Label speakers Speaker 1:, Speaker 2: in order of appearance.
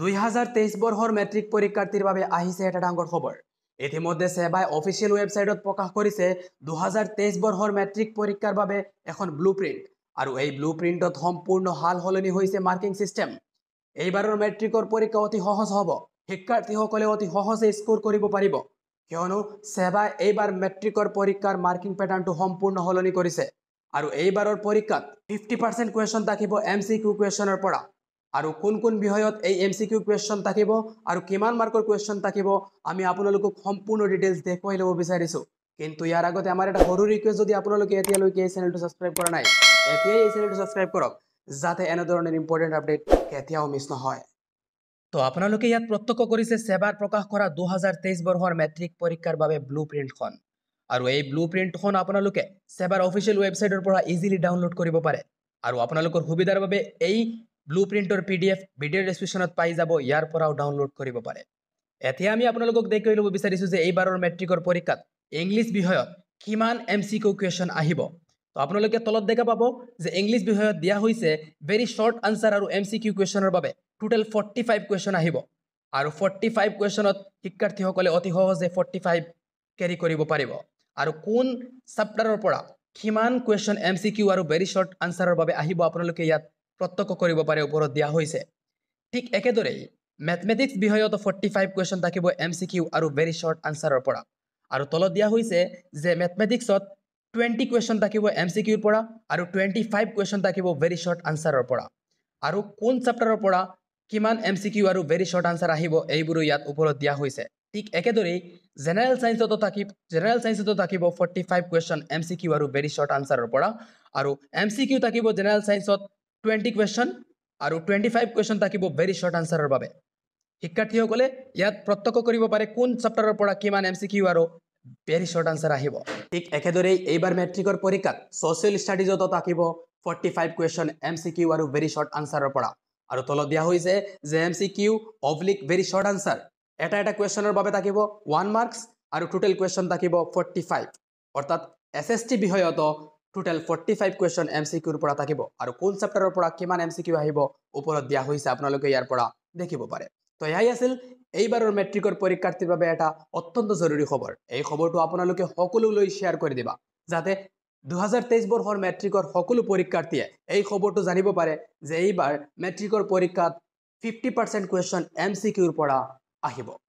Speaker 1: দুহেজাৰ তেইছ মেট্ৰিক পৰীক্ষাৰ্থীৰ বাবে আহিছে এটা ডাঙৰ খবৰ ইতিমধ্যে চেবাই অফিচিয়েল ৱেবছাইটত প্ৰকাশ কৰিছে দুহেজাৰ তেইছ মেট্ৰিক পৰীক্ষাৰ বাবে এখন ব্লু আৰু এই ব্লু সম্পূৰ্ণ সাল সলনি হৈছে মাৰ্কিং ছিষ্টেম এইবাৰৰ মেট্ৰিকৰ পৰীক্ষা অতি সহজ হ'ব শিক্ষাৰ্থীসকলে অতি সহজে স্ক'ৰ কৰিব পাৰিব কিয়নো চেবাই এইবাৰ মেট্ৰিকৰ পৰীক্ষাৰ মাৰ্কিং পেটাৰ্ণটো সম্পূৰ্ণ সলনি কৰিছে আৰু এইবাৰৰ পৰীক্ষাত ফিফটি পাৰ্চেণ্ট কুৱেশ্যন থাকিব এম চি কিউ কুৱেশ্যনৰ পৰা আৰু কোন কোন বিষয়ত এই এম চি কিউ কুৱেশ্যন থাকিব আৰু কিমান মাৰ্কৰ কুৱেশ্যন থাকিব আমি আপোনালোকক সম্পূৰ্ণ ডিটেইলছ দেখুৱাই ল'ব বিচাৰিছোঁ কিন্তু ইয়াৰ আগতে আমাৰ এটা সৰু ৰিকুৱেষ্ট যদি আপোনালোকে এতিয়ালৈকে এই চেনেলটো ছাবস্ক্ৰাইব কৰা নাই এতিয়াই এই চেনেলটো ছাবস্ক্ৰাইব কৰক যাতে এনেধৰণৰ ইম্পৰ্টেণ্ট আপডেট কেতিয়াও মিছ নহয় তো আপোনালোকে ইয়াত প্ৰত্যক্ষ কৰিছে ছেবাৰ প্ৰকাশ কৰা দুহেজাৰ তেইছ বৰ্ষৰ মেট্ৰিক পৰীক্ষাৰ বাবে ব্লু প্ৰিণ্টখন আৰু এই ব্লু প্ৰিণ্টখন আপোনালোকে ছেবাৰ অফিচিয়েল ৱেবছাইটৰ পৰা ইজিলি ডাউনলোড কৰিব পাৰে আৰু আপোনালোকৰ সুবিধাৰ বাবে এই ব্লু প্ৰিণ্টৰ পি ডি এফ ভিডিঅ' ডিছক্ৰিপশ্যনত পাই যাব ইয়াৰ পৰাও ডাউনলোড কৰিব পাৰে এতিয়া আমি আপোনালোকক দেখি ল'ব বিচাৰিছোঁ যে এইবাৰৰ মেট্ৰিকৰ পৰীক্ষাত ইংলিছ বিষয়ত কিমান এম চি কিউ কুৱেশ্যন আহিব তো আপোনালোকে তলত দেখা পাব যে ইংলিছ বিষয়ত দিয়া হৈছে ভেৰি শ্বৰ্ট আনচাৰ আৰু এম চি কিউ কুৱেশ্যনৰ বাবে টোটেল ফৰ্টি ফাইভ কুৱেশ্যন আহিব আৰু ফৰ্টি ফাইভ কুৱেশ্যনত শিক্ষাৰ্থীসকলে অতি সহজে ফৰ্টি ফাইভ কেৰি কৰিব পাৰিব আৰু কোন চাপ্টাৰৰ পৰা কিমান কুৱেশ্যন এম চি কিউ আৰু ভেৰি শ্বৰ্ট আনচাৰৰ বাবে আহিব আপোনালোকে ইয়াত প্ৰত্যক্ষ কৰিব পাৰে ওপৰত দিয়া হৈছে ঠিক একেদৰেই মেথমেটিক্স বিষয়তো ফৰ্টি ফাইভ কুৱেশ্যন থাকিব এম চি কিউ আৰু ভেৰি শ্বৰ্ট আনচাৰৰ পৰা আৰু তলত দিয়া হৈছে যে মেথমেটিক্সত টুৱেণ্টি কুৱেশ্যন থাকিব এম চি কিউৰ পৰা আৰু টুৱেণ্টি ফাইভ কুৱেশ্যন থাকিব ভেৰি শ্বৰ্ট আনচাৰৰ পৰা আৰু কোন চেপ্টাৰৰ পৰা কিমান এম চি কিউ আৰু ভেৰি শ্বৰ্ট আনচাৰ আহিব এইবোৰো ইয়াত ওপৰত দিয়া হৈছে ঠিক একেদৰেই জেনেৰেল চাইন্সতো থাকি জেনেৰেল চায়েন্সতো থাকিব forty five question M C Q আৰু ভেৰি শ্বৰ্ট আনচাৰৰ পৰা আৰু এম চি কিউ থাকিব জেনেৰেল চাইন্সত টুৱেণ্টি কুৱেশ্যন আৰু টুৱেণ্টি ফাইভ কুৱেশ্যন থাকিব ভেৰি শ্বৰ্ট আনচাৰৰ বাবে শিক্ষাৰ্থীসকলে ইয়াত প্ৰত্যক্ষ কৰিব পাৰে কোন চেপ্টাৰৰ পৰা কিমান এম চি কিউ আৰু ভেৰি শ্বৰ্ট আনচাৰ আহিব ঠিক একেদৰেই এইবাৰ মেট্ৰিকৰ পৰীক্ষাত ছ'চিয়েল ষ্টাডিজতো থাকিব forty five question M C Q আৰু ভেৰি শ্বৰ্ট আনচাৰৰ পৰা আৰু তলত দিয়া হৈছে যে M C Q oblique very short answer এটা এটা কুৱেশ্যনৰ বাবে থাকিব ওৱান মাৰ্কছ আৰু টোটেল কুৱেশ্যন থাকিব ফৰ্টি ফাইভ অৰ্থাৎ এছ এছ টি বিষয়তো total forty five question M C কিউৰ পৰা থাকিব আৰু কোন চেপ্টাৰৰ পৰা কিমান এম চি কিউ আহিব ওপৰত দিয়া হৈছে আপোনালোকে ইয়াৰ পৰা দেখিব পাৰে তো এয়াই আছিল এইবাৰৰ মেট্ৰিকৰ পৰীক্ষাৰ্থীৰ বাবে এটা অত্যন্ত জৰুৰী খবৰ এই খবৰটো আপোনালোকে সকলোলৈ শ্বেয়াৰ কৰি দিবা যাতে দুহেজাৰ তেইছ বৰ্ষৰ মেট্ৰিকৰ সকলো পৰীক্ষাৰ্থীয়ে এই খবৰটো জানিব পাৰে যে এইবাৰ মেট্ৰিকৰ পৰীক্ষাত fifty percent question M C কিউৰ পৰা আহিব